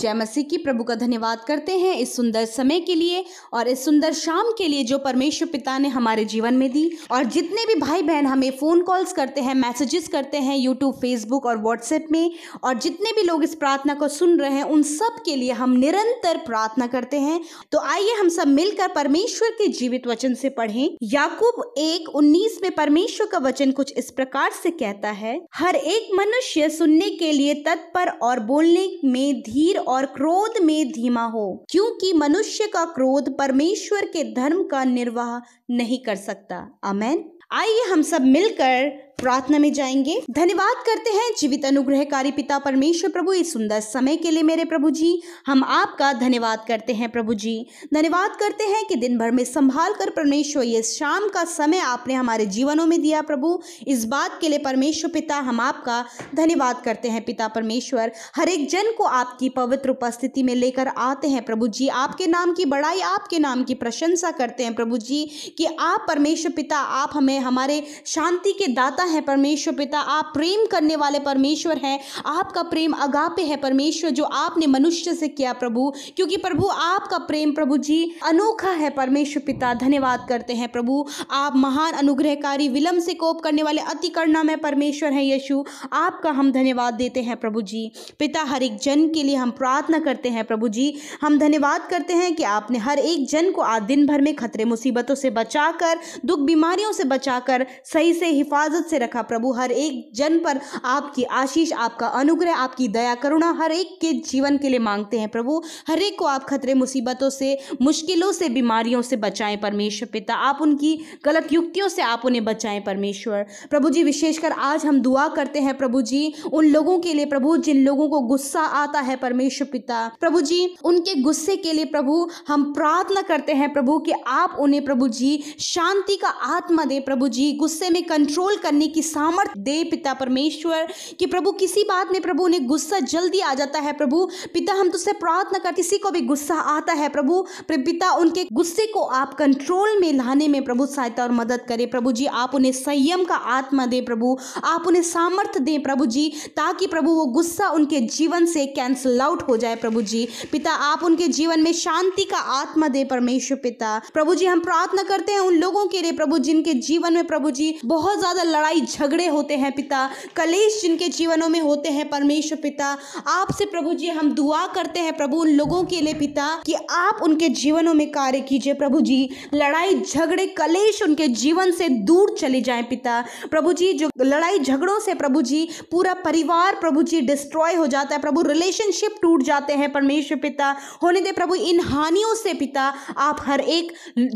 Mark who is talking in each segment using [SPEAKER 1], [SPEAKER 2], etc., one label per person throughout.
[SPEAKER 1] जय मसीह की प्रभु का धन्यवाद करते हैं इस सुंदर समय के लिए और इस सुंदर शाम के लिए जो परमेश्वर पिता ने हमारे जीवन में दी और जितने भी भाई बहन हमें फ़ोन कॉल्स करते हैं मैसेजेस करते हैं यूट्यूब फेसबुक और व्हाट्सएप में और जितने भी लोग इस प्रार्थना को सुन रहे हैं उन सब के लिए हम निरंतर प्रार्थना करते हैं तो आइए हम सब मिलकर परमेश्वर के जीवित वचन से पढ़ें याकूब एक उन्नीस में परमेश्वर का वचन कुछ इस प्रकार से कहता है हर एक मनुष्य सुनने के लिए तत्पर और बोलने में धीर और क्रोध में धीमा हो क्योंकि मनुष्य का क्रोध परमेश्वर के धर्म का निर्वाह नहीं कर सकता अमेन आइए हम सब मिलकर प्रार्थना में जाएंगे धन्यवाद करते हैं जीवित अनुग्रहकारी पिता परमेश्वर प्रभु इस सुंदर समय के लिए मेरे प्रभु जी हम आपका धन्यवाद करते हैं प्रभु जी धन्यवाद करते हैं कि दिन भर में संभाल कर परमेश्वर ये शाम का समय आपने हमारे जीवनों में दिया प्रभु इस बात के लिए परमेश्वर पिता हम आपका धन्यवाद करते हैं पिता परमेश्वर हर एक जन को आपकी पवित्र उपस्थिति में लेकर आते हैं प्रभु जी आपके नाम की बड़ाई आपके नाम की प्रशंसा करते हैं प्रभु जी कि आप परमेश्वर पिता आप हमें हमारे शांति के दाता है परमेश्वर पिता आप प्रेम करने वाले परमेश्वर हैं आपका प्रेम अगापे है परमेश्वर जो आपने मनुष्य से किया प्रभु क्योंकि प्रभु आपका प्रेम प्रभु जी अनोखा है परमेश्वर पिता धन्यवाद करते हैं प्रभु आप महान अनुग्रहकारी विलंब से कोप करने वाले अति करना में परमेश्वर हैं यशु आपका हम धन्यवाद देते हैं प्रभु जी पिता हर एक जन के लिए हम प्रार्थना करते हैं प्रभु जी हम धन्यवाद करते हैं कि आपने हर एक जन को आज दिन भर में खतरे मुसीबतों से बचाकर दुख बीमारियों से बचाकर सही से हिफाजत से रखा प्रभु हर एक जन पर आपकी आशीष आपका अनुग्रह आपकी दया करुणा हर एक के जीवन के लिए मांगते हैं प्रभु हर एक को आप खतरे मुसीबतों से मुश्किलों से बीमारियों से बचाएं परमेश्वर पिता आप उनकी गलत युक्तियों से आप उन्हें बचाएं परमेश्वर प्रभु जी विशेषकर आज हम दुआ करते हैं प्रभु जी उन लोगों के लिए प्रभु जिन लोगों को गुस्सा आता है परमेश्वर पिता प्रभु जी उनके गुस्से के लिए प्रभु हम प्रार्थना करते हैं प्रभु कि आप उन्हें प्रभु जी शांति का आत्मा दे प्रभु जी गुस्से में कंट्रोल करने की सामर्थ दे पिता परमेश्वर कि प्रभु किसी बात में प्रभु उन्हें गुस्सा जल्दी आ जाता है प्रभु पिता हम तुझसे प्रार्थना कर किसी को भी गुस्सा आता है प्रभु पिता उनके गुस्से को आप कंट्रोल में लाने में प्रभु सहायता और मदद करे प्रभु जी आप उन्हें संयम का आत्मा दे प्रभु आप उन्हें सामर्थ्य दें प्रभु जी ताकि प्रभु वो गुस्सा उनके जीवन से कैंसल आउट हो जाए प्रभु जी पिता आप उनके जीवन में शांति का आत्मा दे परमेश्वर पिता प्रभु जी हम प्रार्थना करते हैं उन लोगों के लिए प्रभु जिनके जीवन में प्रभु जी बहुत ज्यादा लड़ाई लड़ाई झगड़े होते हैं पिता कलेश जिनके जीवनों में होते हैं परमेश्वर पिता आपसे प्रभु जी हम दुआ करते हैं प्रभु उन लोगों के लिए पिता कि आप उनके जीवनों में कार्य कीजिए प्रभु जी लड़ाई झगड़े कलेश उनके जीवन से दूर चले जाए पिता प्रभु जी जो लड़ाई झगड़ों से प्रभु जी पूरा परिवार प्रभु जी डिस्ट्रॉय हो जाता है प्रभु रिलेशनशिप टूट जाते हैं परमेश्वर पिता होने दे प्रभु इन हानियों से पिता आप हर एक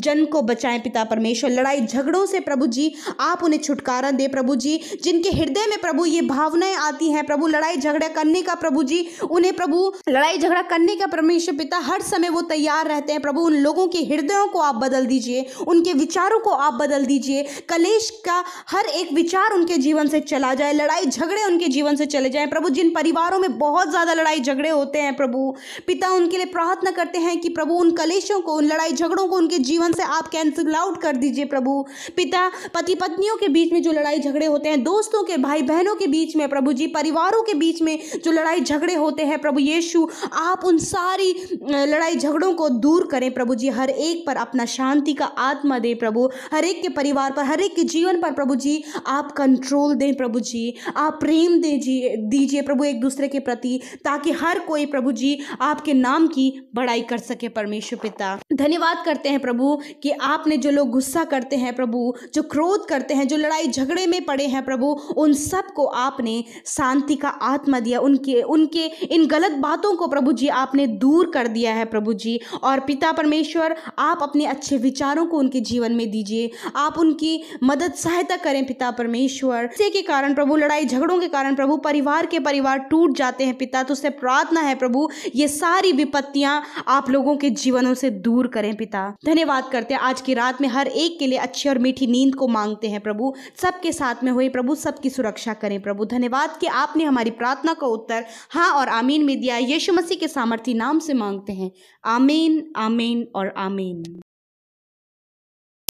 [SPEAKER 1] जन को बचाएं पिता परमेश्वर लड़ाई झगड़ों से प्रभु जी आप उन्हें छुटकारा दे दे प्रभु जी जिनके हृदय में प्रभु ये भावनाएं आती हैं प्रभु लड़ाई झगड़ा करने का प्रभु जी उन्हें प्रभु लड़ाई झगड़ा करने का परमेश्वर पिता हर समय वो तैयार रहते हैं प्रभु उन लोगों के हृदयों को आप बदल दीजिए उनके विचारों को आप बदल दीजिए कलेश का हर एक विचार उनके जीवन से चला जाए लड़ाई झगड़े उनके जीवन से चले जाए प्रभु जिन परिवारों में बहुत ज़्यादा लड़ाई झगड़े होते हैं प्रभु पिता उनके लिए प्रार्थना करते हैं कि प्रभु उन कलेशों को उन लड़ाई झगड़ों को उनके जीवन से आप कैंसिल आउट कर दीजिए प्रभु पिता पति पत्नियों के बीच में जो लड़ाई लड़ाई झगड़े होते हैं दोस्तों के भाई बहनों के बीच में प्रभु जी परिवारों के बीच में जो लड़ाई झगड़े होते हैं प्रभु येशु आप उन सारी लड़ाई झगड़ों को दूर करें प्रभु जी हर एक पर अपना शांति का आत्मा दें प्रभु हर एक के परिवार पर हर एक के जीवन पर प्रभु जी आप कंट्रोल दें प्रभु जी आप प्रेम दीजिए दीजिए प्रभु एक दूसरे के प्रति ताकि हर कोई प्रभु जी आपके नाम की बड़ाई कर सके परमेश्वर पिता धन्यवाद करते हैं प्रभु कि आपने जो लोग गुस्सा करते हैं प्रभु जो क्रोध करते हैं जो लड़ाई झगड़े कुएं में पड़े हैं प्रभु उन सब को आपने शांति का आत्मा दिया उनके उनके इन गलत बातों को प्रभु जी आपने दूर कर दिया है प्रभु जी और पिता परमेश्वर आप अपने अच्छे विचारों को उनके जीवन में दीजिए आप उनकी मदद सहायता करें पिता परमेश्वर से के कारण प्रभु लड़ाई झगड़ों के कारण प्रभु परिवार के परिवार टूट जाते हैं पिता तो उससे प्रार्थना है प्रभु ये सारी विपत्तियां आप लोगों के जीवनों से दूर करें पिता धन्यवाद करते हैं आज की रात में हर एक के लिए अच्छी और मीठी नींद को मांगते हैं प्रभु सबके साथ में हुए प्रभु सबकी सुरक्षा करें प्रभु धन्यवाद कि आपने हमारी प्रार्थना का उत्तर हाँ और आमीन में दिया यीशु मसीह के सामर्थी नाम से मांगते हैं आमीन आमीन और आमीन